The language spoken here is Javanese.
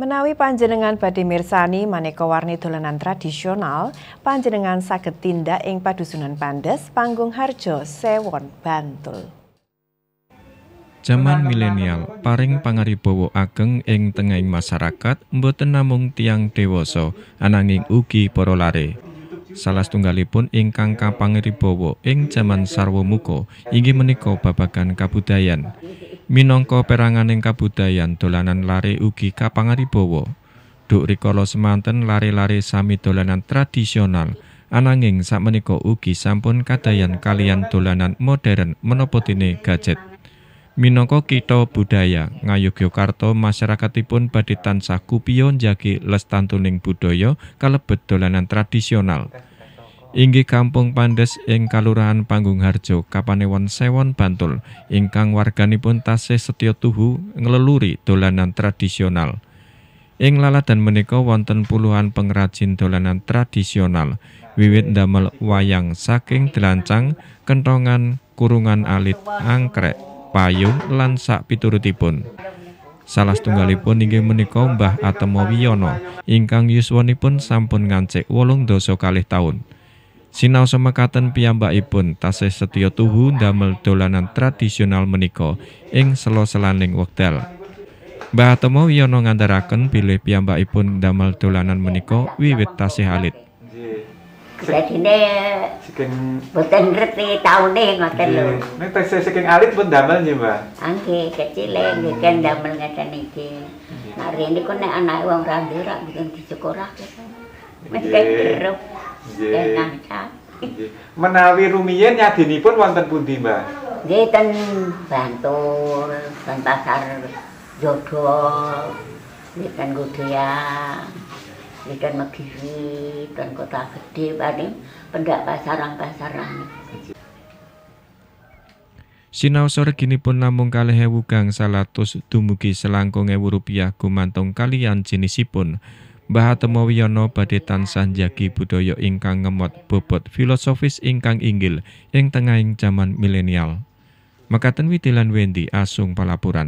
Menawi panjenengan badhe mirsani maneka warni dolanan tradisional, panjenengan saged tindak ing padusunan Pandes, Panggung Harjo, Sewon, Bantul. Zaman milenial paring pangaribawa ageng ing tengahing masyarakat mboten namung tiang dewasa ananging ugi para lare. Salah setunggalipun ingkang kapangaribawa ing jaman sarwa muka inggih menika babagan kabudayan. minangka peranganing kabudayan dolanan lari ugi kapangaribawa. Duk rikala semanten lari-lari sami dolanan tradisional ananging sakmenika ugi sampun kadayan kalian dolanan modern menapa dene gadget. Minangka kita budaya Ngayogyakarta masyarakatipun badhe tansah kupiyo njagi lestantuning budaya kalebet dolanan tradisional. inggih kampung Pandes ing Kalurahan Panggung Harjo Kapanewon Sewon Bantul ingkang warganipun tasih setya tuhu ngleluri dolanan tradisional ing laladan menika wonten puluhan pengrajin dolanan tradisional wiwit ndamel wayang saking delancang kentongan kurungan alit angkrek payung lan sak piturutipun Salah setunggalipun inggih menika Mbah Atemo Wiyono ingkang yuswanipun sampun ngancik wolung dosa kalih tahun. Sinau semekaten piyambakipun tasih setya tuhu damel dolanan tradisional menika ing selo-selaning wekdal. Mbah Atmo wiyono ngandharaken bilih piyambakipun ndamel dolanan menika wiwit tasih alit. Jadi ini Sekeng Bukan ngerti tahun ini ngerti lho Ini tasih sekeng alit pun damel nih mbak Anggi ah, kecil ya e, Ini kan damel ngerti ini Hari ini kan anak uang rambil rak Bukan di sekolah Mesti kerup Nggih. Menawi rumiyin nyadinipun wonten pundi, Mbah? Nggih ten Bantul, ten Pasar Jogo, ten Godea, ten Megiri, ten Kota Gede paling pendak pasaran-pasaran. Sinau sore kini pun namung kalih ewu gang salatus dumugi selangkung ewu rupiah gumantung kalian jenisipun. Mbah Atmo Wiyono badhe tansah njagi budaya ingkang ngemot bobot filosofis ingkang inggil ing tengahing jaman milenial. Mekaten Widi lan Wendi asung palapuran.